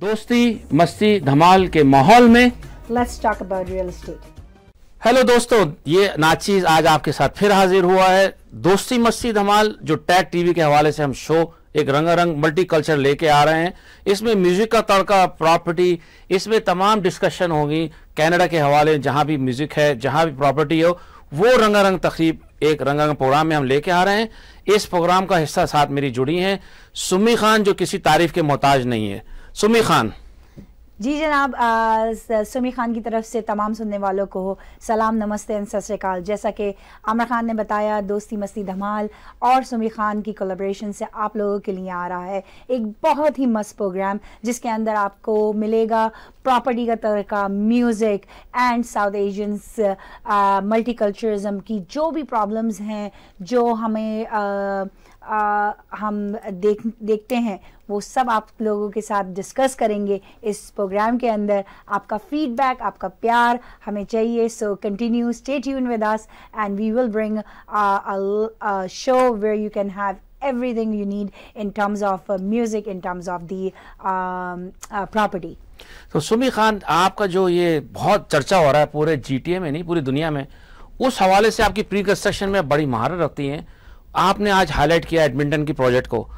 दोस्ती मस्ती धमाल के माहौल में let's talk about real estate hello दोस्तों ये नाचीज आज आपके साथ फिर हाजिर हुआ है दोस्ती मस्ती धमाल जो टैग टीवी के हवाले से हम शो एक रंगारंग मल्टी कल्चर लेके आ रहे हैं इसमें म्यूजिक का तड़का प्रॉपर्टी इसमें तमाम डिस्कशन होगी कनाडा के हवाले जहां भी म्यूजिक है जहां भी प्रॉपर्टी हो वो रंगारंग तकरीब एक रंगारंग प्रोग्राम में हम लेके आ रहे हैं इस प्रोग्राम का हिस्सा साथ मेरी जुड़ी है सुमी खान जो किसी तारीफ के मोहताज नहीं है सुमी खान जी जनाब सुमी खान की तरफ से तमाम सुनने वालों को सलाम नमस्ते एंड सत जैसा कि आमर खान ने बताया दोस्ती मस्ती धमाल और सुमी खान की कोलेब्रेशन से आप लोगों के लिए आ रहा है एक बहुत ही मस्त प्रोग्राम जिसके अंदर आपको मिलेगा प्रॉपर्टी का तरीका music and South Asians multi की जो भी प्रॉब्लम्स हैं जो हमें आ, आ, हम देख देखते हैं वो सब आप लोगों के साथ डिस्कस करेंगे इस प्रोग्राम के अंदर आपका फीडबैक आपका प्यार हमें चाहिए सो कंटिन्यू स्टेट यून with us and we will bring show where you can have everything you need in terms of music in terms of the property तो सुमी खान आपका जो ये बहुत चर्चा हो रहा है पूरे जीटीए में नहीं पूरी दुनिया में उस हवाले से आपकी प्री कंस्ट्रक्शन में बड़ी महारत रखती हैं आपने आज हाईलाइट किया एडमिंटन की प्रोजेक्ट को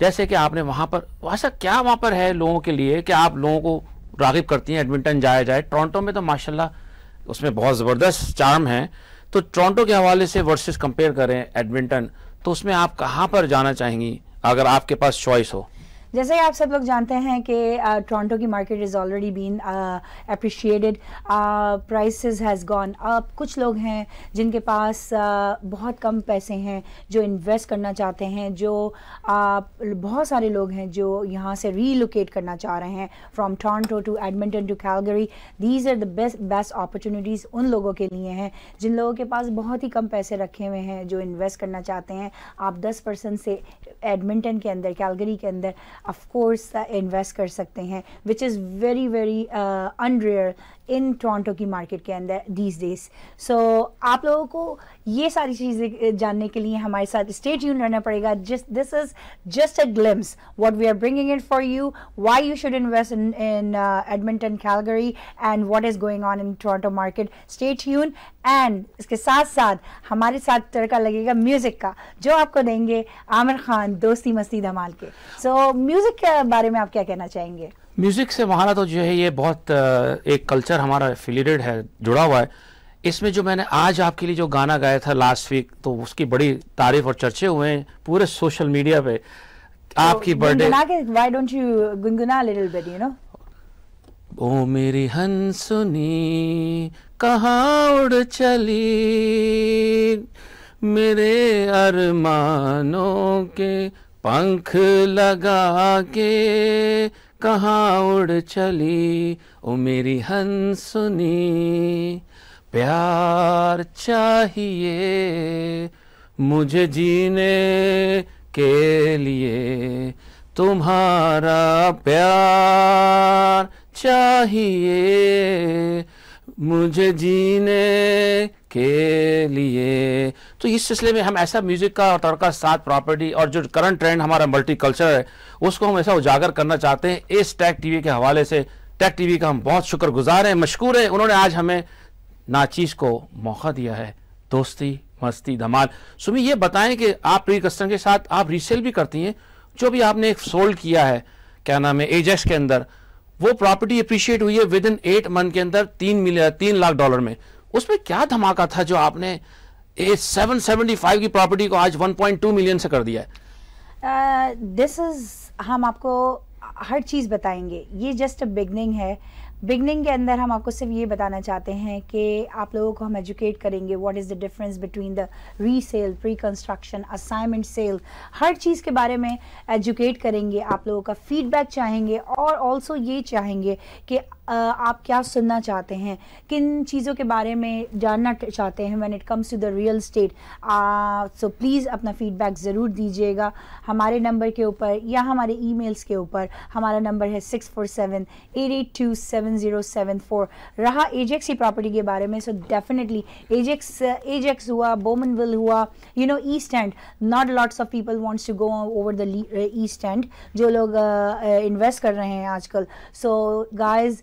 जैसे कि आपने वहाँ पर वैसा क्या वहाँ पर है लोगों के लिए कि आप लोगों को रागिब करती हैं एडमिंटन जाया जाए टोरंटो में तो माशाल्लाह उसमें बहुत ज़बरदस्त चार्म है तो टोरंटो के हवाले से वर्सेस कंपेयर करें एडमिंटन तो उसमें आप कहाँ पर जाना चाहेंगी अगर आपके पास चॉइस हो जैसे आप सब लोग जानते हैं कि टोरंटो uh, की market is already been appreciated prices has gone up कुछ लोग हैं जिनके पास uh, बहुत कम पैसे हैं जो इन्वेस्ट करना चाहते हैं जो uh, बहुत सारे लोग हैं जो यहाँ से रीलोकेट करना चाह रहे हैं from Toronto to Edmonton to Calgary these are the best best opportunities उन लोगों के लिए हैं जिन लोगों के पास बहुत ही कम पैसे रखे हुए हैं जो इन्वेस्ट करना चाहते हैं आप दस परसेंट से एडमिंटन के अंदर कैलगरी के अंदर ऑफ कोर्स इन्वेस्ट कर सकते हैं which is very very unrare in Toronto की मार्केट के अंदर दीज डेज सो आप लोगों को ये सारी चीज़ें जानने के लिए हमारे साथ स्टेट यून रहना पड़ेगा just this is just a glimpse what we are bringing it for you why you should invest in in Edmonton Calgary and what is going on in Toronto market stay यून and इसके साथ साथ हमारे साथ तड़का लगेगा music का जो आपको देंगे आमिर खान दोस्ती मस्ती धमाल के सो so, म्यूज़िक के बारे में आप क्या कहना चाहेंगे म्यूज़िक से हमारा तो जो है ये बहुत एक कल्चर हमारा एफिलेटेड है जुड़ा हुआ है इसमें जो मैंने आज आपके लिए जो गाना गाया था लास्ट वीक तो उसकी बड़ी तारीफ और चर्चे हुए हैं पूरे सोशल मीडिया पे तो आपकी बर्थडे व्हाई डोंट यू गुनगुना लिटिल बिट यू नो ओ मेरी हंसुनी कहाँ उड़ चली मेरे अरमानों के पंख लगा के कहाँ उड़ चली ओ मेरी हंसुनी प्यार चाहिए मुझे जीने के लिए तुम्हारा प्यार चाहिए मुझे जीने के लिए तो इस सिलसिले में हम ऐसा म्यूजिक का और तड़का साथ प्रॉपर्टी और जो करंट ट्रेंड हमारा मल्टी कल्चर है उसको हम ऐसा उजागर करना चाहते हैं इस टैग टीवी के हवाले से टैग टीवी का हम बहुत शुक्रगुजार हैं मशहूर हैं उन्होंने आज हमें नाचीज को मौका दिया है दोस्ती मस्ती धमाल सुमी ये बताएं कि आप प्री कस्टम के साथ आप रीसेल भी करती हैं जो भी आपने एक सोल्ड किया है क्या नाम है एजेस के अंदर वो प्रॉपर्टी अप्रिशिएट हुई है विद इन एट मंथ के अंदर तीन मिलियन तीन लाख डॉलर में उसमें क्या धमाका था जो आपने सेवन सेवेंटी फाइव की प्रॉपर्टी को आज वन पॉइंट टू मिलियन से कर दिया है दिस uh, इज हम आपको हर चीज़ बताएंगे ये जस्ट अ बिगनिंग है बिगनिंग के अंदर हम आपको सिर्फ ये बताना चाहते हैं कि आप लोगों को हम एजुकेट करेंगे what is the difference between the resale pre construction assignment sale हर चीज़ के बारे में एजुकेट करेंगे आप लोगों का फीडबैक चाहेंगे और ऑल्सो ये चाहेंगे कि आप क्या सुनना चाहते हैं किन चीज़ों के बारे में जानना चाहते हैं when it comes to the real estate so please अपना फ़ीडबैक ज़रूर दीजिएगा हमारे नंबर के ऊपर या हमारे ईमेल्स के ऊपर हमारा नंबर है six four seven eight eight two seven zero seven four रहा एजेक्स की प्रॉपर्टी के बारे में सो डेफिनेटली एजेक्स एजेक्स हुआ विल हुआ you know east end not lots of people wants to go over the east end जो लोग invest uh, कर रहे हैं आजकल सो so, गाइज़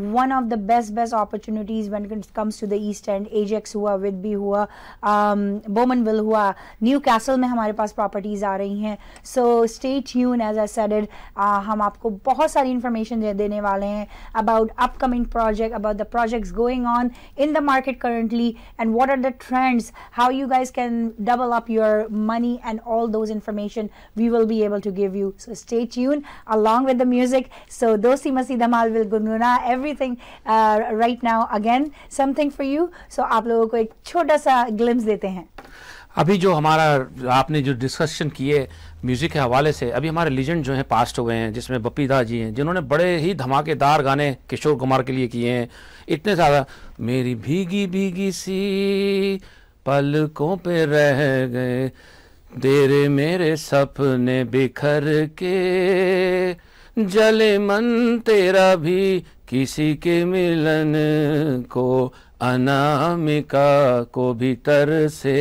one of the best best opportunities when it comes to the east end ajax hua whitby hua um bowmanville hua newcastle mein hamare paas properties aa rahi hain so stay tuned as i said it uh hum aapko bahut information de dene wale about upcoming project about the projects going on in the market currently and what are the trends how you guys can double up your money and all those information we will be able to give you so stay tuned along with the music so dosti masi dhamal will every everything right now again something for you so आप लोगों को एक छोटा सा glimpse देते हैं अभी जो हमारा आपने जो डिस्कशन किए म्यूज़िक के हवाले से अभी हमारे लीजेंड जो हैं पास्ट हो गए हैं जिसमें बपीदा जी हैं जिन्होंने बड़े ही धमाकेदार गाने किशोर कुमार के लिए किए हैं इतने ज़्यादा मेरी भीगी भीगी सी पलकों पे रह गए तेरे मेरे सपने बिखर के जले मन तेरा भी किसी के मिलन को अनामिका को भीतर से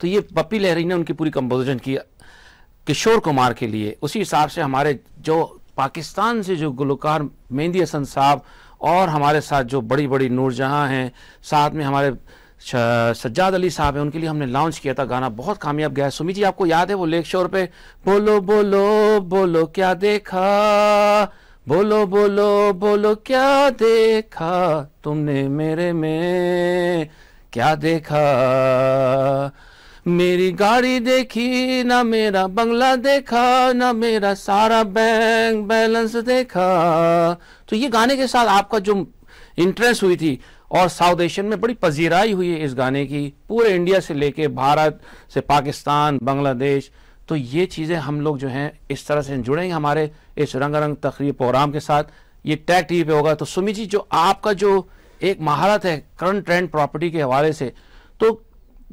तो ये पप्पी लहरी ने उनकी पूरी कंपोजिशन की किशोर कुमार के लिए उसी हिसाब से हमारे जो पाकिस्तान से जो गुलकार मेहंदी हसन साहब और हमारे साथ जो बड़ी बड़ी नूरजहाँ हैं साथ में हमारे सज्जाद अली साहब हैं उनके लिए हमने लॉन्च किया था गाना बहुत कामयाब गया है सुमी जी आपको याद है वो लेक शोर पे बोलो बोलो बोलो क्या देखा बोलो बोलो बोलो क्या देखा तुमने मेरे में क्या देखा मेरी गाड़ी देखी ना मेरा बंगला देखा ना मेरा सारा बैंक बैलेंस देखा तो ये गाने के साथ आपका जो इंटरेस्ट हुई थी और साउथ एशियन में बड़ी पजीराई हुई है इस गाने की पूरे इंडिया से लेके भारत से पाकिस्तान बांग्लादेश तो ये चीज़ें हम लोग जो हैं इस तरह से जुड़ेंगे हमारे इस रंग रंग तकरीब प्रोग्राम के साथ ये टैग टी पे होगा तो सुमी जी जो आपका जो एक महारत है करंट ट्रेंड प्रॉपर्टी के हवाले से तो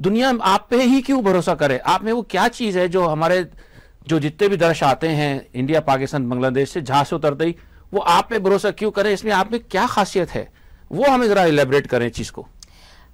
दुनिया आप पे ही क्यों भरोसा करे आप में वो क्या चीज़ है जो हमारे जो जितने भी दर्श आते हैं इंडिया पाकिस्तान बांग्लादेश से जहाँ से उतरते ही वो आप पे भरोसा क्यों करें इसमें आप में क्या खासियत है वो हमें ज़रा एलेबरेट करें चीज़ को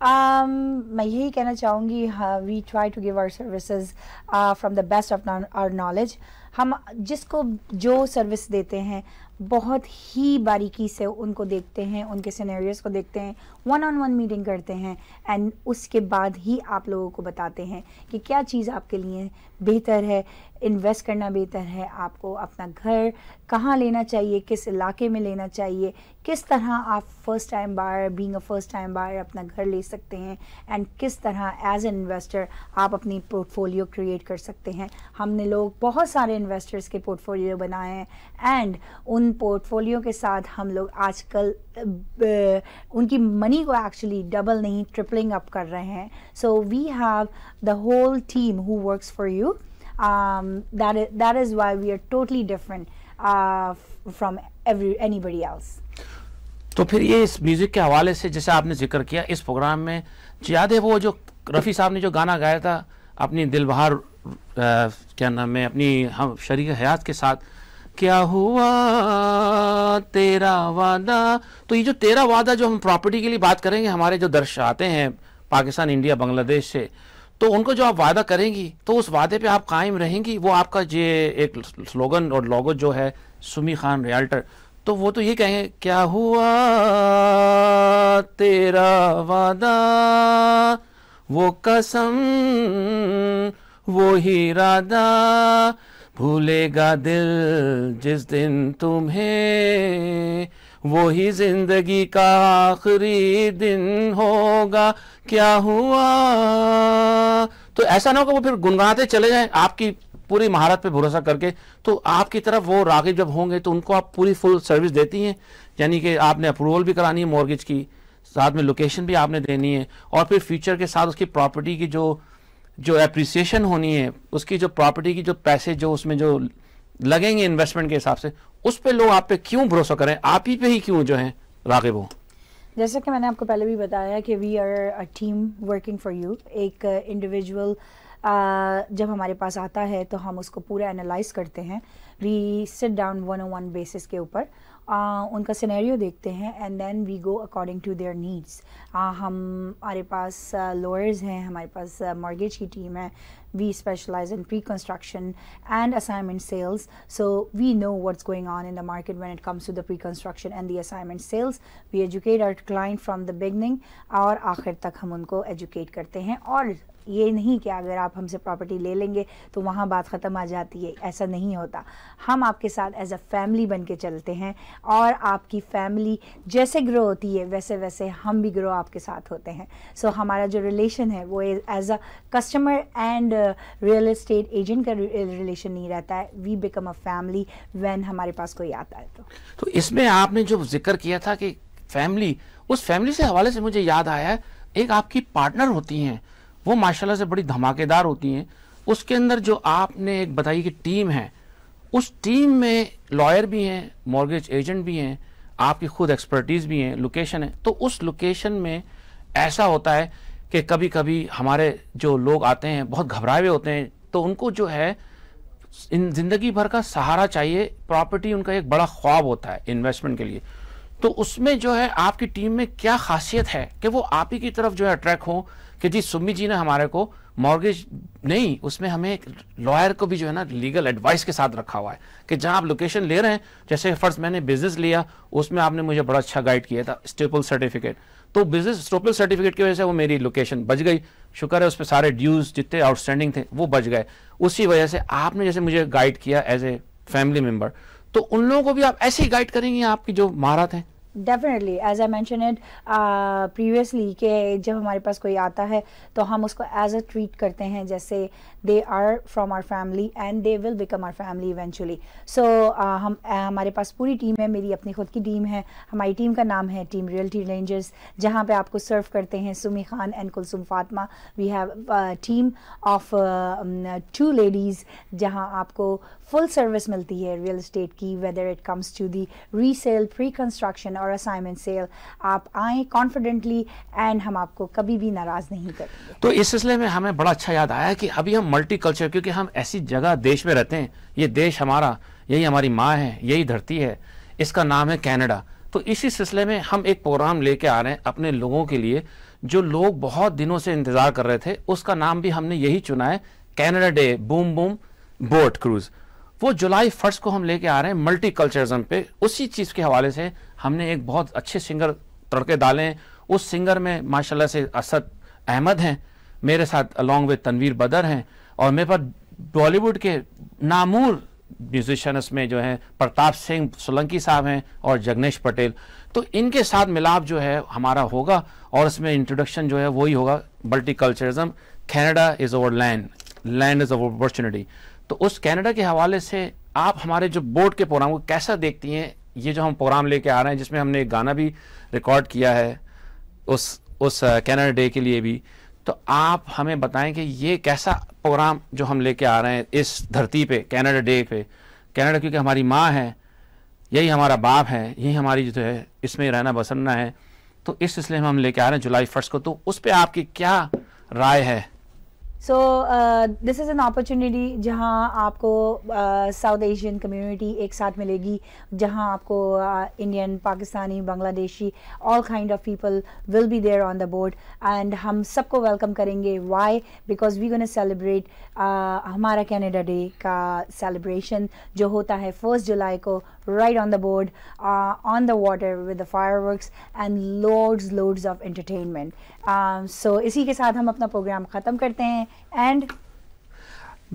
um main yahi kehna we try to give our services uh, from the best of our knowledge हम जिसको जो सर्विस देते हैं बहुत ही बारीकी से उनको देखते हैं उनके सिनेरियोज़ को देखते हैं वन ऑन वन मीटिंग करते हैं एंड उसके बाद ही आप लोगों को बताते हैं कि क्या चीज़ आपके लिए बेहतर है इन्वेस्ट करना बेहतर है आपको अपना घर कहाँ लेना चाहिए किस इलाके में लेना चाहिए किस तरह आप first time buyer being a first time buyer अपना घर ले सकते हैं एंड किस तरह एज एन इन्वेस्टर आप अपनी पोर्टफोलियो क्रिएट कर सकते हैं हमने लोग बहुत सारे इन्वेस्टर्स के पोर्टफोलियो बनाए हैं एंड उन पोर्टफोलियो के साथ हम लोग आजकल उनकी मनी को एक्चुअली डबल नहीं ट्रिपलिंग अप कर रहे हैं so we have the whole team who works for you that is why we are totally different from every anybody else तो फिर ये इस म्यूज़िक के हवाले से जैसे आपने जिक्र किया इस प्रोग्राम में याद है वो जो रफ़ी साहब ने जो गाना गाया था अपनी दिलबहार क्या नाम है अपनी हम शरीर हयात के साथ क्या हुआ तेरा वादा तो ये जो तेरा वादा जो हम प्रॉपर्टी के लिए बात करेंगे हमारे जो दर्शाते आते हैं पाकिस्तान इंडिया बांग्लादेश से तो उनको जो आप वादा करेंगी तो उस वादे पे आप कायम रहेंगी वो आपका ये एक स्लोगन और लोगो जो है सुमी खान रियाल्टर तो वो तो ये कहेंगे क्या हुआ तेरा वादा वो कसम वो ही इरादा भूलेगा दिल जिस दिन तुम्हें वो ही जिंदगी का आखिरी दिन होगा क्या हुआ तो ऐसा ना हो वो फिर गुनगुनाते चले जाए आपकी पूरी महारत पे भरोसा करके तो आपकी तरफ वो रागिब जब होंगे तो उनको आप पूरी फुल सर्विस देती हैं यानी कि आपने अप्रूवल भी करानी है मॉर्गेज की साथ में लोकेशन भी आपने देनी है और फिर फ्यूचर के साथ उसकी प्रॉपर्टी की जो जो अप्रिसिएशन होनी है उसकी जो प्रॉपर्टी की जो पैसे जो उसमें जो लगेंगे इन्वेस्टमेंट के हिसाब से उस पर लोग आप पे क्यों भरोसा करें आप ही पे ही क्यों जो है रागिब हो जैसे कि मैंने आपको पहले भी बताया कि we are a team working for you एक इंडिविजुअल जब हमारे पास आता है तो हम उसको पूरा एनालाइज करते हैं we sit down one on one basis के ऊपर उनका सिनेरियो देखते हैं and then we go according to their needs हम हमारे पास लॉयर्स हैं हमारे पास मॉर्गेज की टीम है we specialise in pre construction and assignment sales so we know what's going on in the market when it comes to the pre construction and the assignment sales we educate our client from the beginning और आखिर तक हम उनको educate करते हैं और ये नहीं कि अगर आप हमसे प्रॉपर्टी ले लेंगे तो वहाँ बात ख़त्म आ जाती है ऐसा नहीं होता हम आपके साथ एज अ फैमिली बन के चलते हैं और आपकी फैमिली जैसे ग्रो होती है वैसे वैसे हम भी ग्रो आपके साथ होते हैं सो so, हमारा जो रिलेशन है वो as a customer and real estate agent का रिलेशन नहीं रहता है we become a family when हमारे पास कोई आता है तो, तो इसमें आपने जो जिक्र किया था कि फैमिली उस फैमिली से हवाले से मुझे याद आया है एक आपकी पार्टनर होती हैं वो माशाल्लाह से बड़ी धमाकेदार होती हैं उसके अंदर जो आपने एक बताई कि टीम है उस टीम में लॉयर भी हैं मॉर्गेज एजेंट भी हैं आपकी खुद एक्सपर्टीज़ भी हैं लोकेशन है तो उस लोकेशन में ऐसा होता है कि कभी कभी हमारे जो लोग आते हैं बहुत घबराए हुए होते हैं तो उनको जो है इन ज़िंदगी भर का सहारा चाहिए प्रॉपर्टी उनका एक बड़ा ख्वाब होता है इन्वेस्टमेंट के लिए तो उसमें जो है आपकी टीम में क्या खासियत है कि वो आप ही की तरफ जो है अट्रैक्ट हों कि जी सुम्मी जी ने हमारे को मॉर्गेज नहीं उसमें हमें एक लॉयर को भी जो है ना लीगल एडवाइस के साथ रखा हुआ है कि जहां आप लोकेशन ले रहे हैं जैसे फर्ज मैंने बिजनेस लिया उसमें आपने मुझे बड़ा अच्छा गाइड किया था स्टेपल सर्टिफिकेट तो बिजनेस स्टोपल सर्टिफिकेट की वजह से वो मेरी लोकेशन बच गई शुक्र है उस पर सारे ड्यूज जितने आउटस्टैंडिंग थे वो बच गए उसी वजह से आपने जैसे मुझे गाइड किया एज ए फैमिली मेम्बर तो उन लोगों को भी आप ऐसे ही गाइड करेंगे आपकी जो महारत हैं definitely as I mention previously कि जब हमारे पास कोई आता है तो हम उसको एज अ ट्रीट करते हैं जैसे they are from our family and they will become our family eventually so हम uh, हमारे पास पूरी टीम है मेरी अपनी खुद की टीम है हमारी टीम का नाम है टीम रियल्टी रेंजर्स जहाँ पर आपको सर्व करते हैं Sumi Khan and Kulsum Fatma we have team of two ladies जहाँ आपको फुल सर्विस मिलती है रियल इस्टेट की whether it comes to the resale pre construction और असाइनमेंट सेल आप आए कॉन्फिडेंटली एंड हम आपको कभी भी नाराज़ नहीं करते तो इस सिलसिले में हमें बड़ा अच्छा याद आया कि अभी हम मल्टी कल्चर क्योंकि हम ऐसी जगह देश में रहते हैं ये देश हमारा यही हमारी माँ है यही धरती है इसका नाम है कैनेडा तो इसी सिलसिले में हम एक प्रोग्राम लेके आ रहे हैं अपने लोगों के लिए जो लोग बहुत दिनों से इंतज़ार कर रहे थे उसका नाम भी हमने यही चुना है Canada day boom boom boat cruise वो जुलाई फर्स्ट को हम लेके आ रहे हैं मल्टी कल्चरिज्म पे उसी चीज़ के हवाले से हमने एक बहुत अच्छे सिंगर तड़के डाले हैं उस सिंगर में माशाल्लाह से असद अहमद हैं मेरे साथ अलॉन्ग विद तनवीर बदर हैं और मेरे पास बॉलीवुड के नामूर म्यूजिशन में जो हैं प्रताप सिंह सोलंकी साहब हैं और जगनेश पटेल तो इनके साथ मिलाप जो है हमारा होगा और इसमें इंट्रोडक्शन जो है वही होगा multiculturalism Canada is our land land is our opportunity तो उस कैनेडा के हवाले से आप हमारे जो बोर्ड के प्रोग्राम को कैसा देखती हैं ये जो हम प्रोग्राम लेके आ रहे हैं जिसमें हमने एक गाना भी रिकॉर्ड किया है उस उस कैनेडा uh, डे के लिए भी तो आप हमें बताएं कि ये कैसा प्रोग्राम जो हम लेके आ रहे हैं इस धरती पे कैनेडा डे पे कैनेडा क्योंकि हमारी माँ है यही हमारा बाप है यही हमारी जो है इसमें रहना बसरना है तो इस सिलसिले में हम लेके आ रहे हैं जुलाई फर्स्ट को तो उस पर आपकी क्या राय है so this is an opportunity जहाँ आपको साउथ एशियन कम्युनिटी एक साथ मिलेगी जहाँ आपको Indian Pakistani Bangladeshi all kind of people will be there on the board and हम सबको वेलकम करेंगे why because we gonna celebrate हमारा कैनेडा डे का सेलिब्रेशन जो होता है फर्स्ट जुलाई को right on the board uh, on the water with the fireworks and loads loads of entertainment. um, So um, इसी के साथ हम अपना प्रोग्राम ख़त्म करते हैं एंड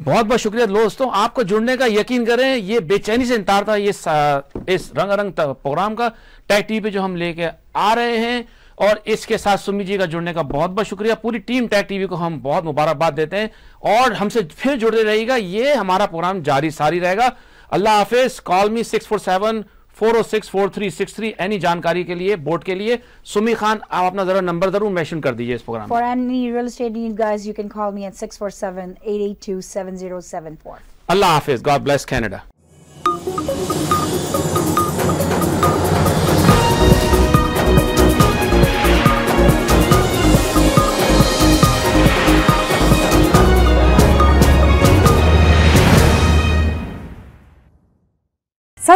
बहुत बहुत शुक्रिया दोस्तों आपको जुड़ने का यकीन करें ये बेचैनी से इंतजार था ये इस रंग रंग प्रोग्राम का टैग टी पे जो हम लेके आ रहे हैं और इसके साथ सुमी जी का जुड़ने का बहुत बहुत शुक्रिया पूरी टीम टैग टीवी को हम बहुत मुबारकबाद देते हैं और हमसे फिर जुड़े रहेगा ये हमारा प्रोग्राम जारी सारी रहेगा अल्लाह हाफिज call me six four seven four o six four three six three any जानकारी के लिए बोर्ड के लिए सुमी खान आप अपना जरा नंबर जरूर मैशन कर दीजिए इस program for any real state need guys you can call me at four अल्लाह हाफिज गॉड ब्लेस कैनेडा